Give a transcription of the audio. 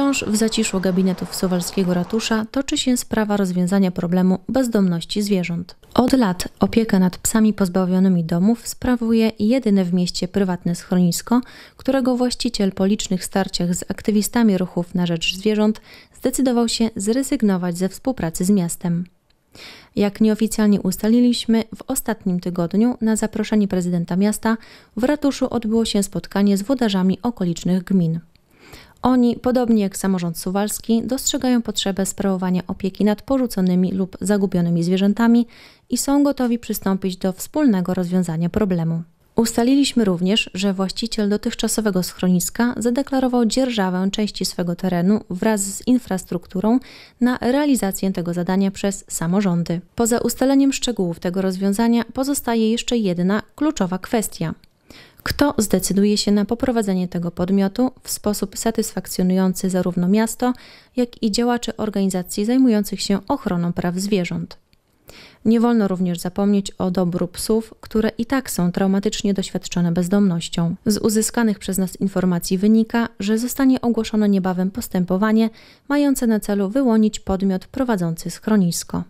Wciąż w zaciszu gabinetów suwalskiego ratusza toczy się sprawa rozwiązania problemu bezdomności zwierząt. Od lat opiekę nad psami pozbawionymi domów sprawuje jedyne w mieście prywatne schronisko, którego właściciel po licznych starciach z aktywistami ruchów na rzecz zwierząt zdecydował się zrezygnować ze współpracy z miastem. Jak nieoficjalnie ustaliliśmy, w ostatnim tygodniu na zaproszenie prezydenta miasta w ratuszu odbyło się spotkanie z wodarzami okolicznych gmin. Oni, podobnie jak samorząd suwalski, dostrzegają potrzebę sprawowania opieki nad porzuconymi lub zagubionymi zwierzętami i są gotowi przystąpić do wspólnego rozwiązania problemu. Ustaliliśmy również, że właściciel dotychczasowego schroniska zadeklarował dzierżawę części swego terenu wraz z infrastrukturą na realizację tego zadania przez samorządy. Poza ustaleniem szczegółów tego rozwiązania pozostaje jeszcze jedna kluczowa kwestia kto zdecyduje się na poprowadzenie tego podmiotu w sposób satysfakcjonujący zarówno miasto, jak i działaczy organizacji zajmujących się ochroną praw zwierząt. Nie wolno również zapomnieć o dobru psów, które i tak są traumatycznie doświadczone bezdomnością. Z uzyskanych przez nas informacji wynika, że zostanie ogłoszone niebawem postępowanie mające na celu wyłonić podmiot prowadzący schronisko.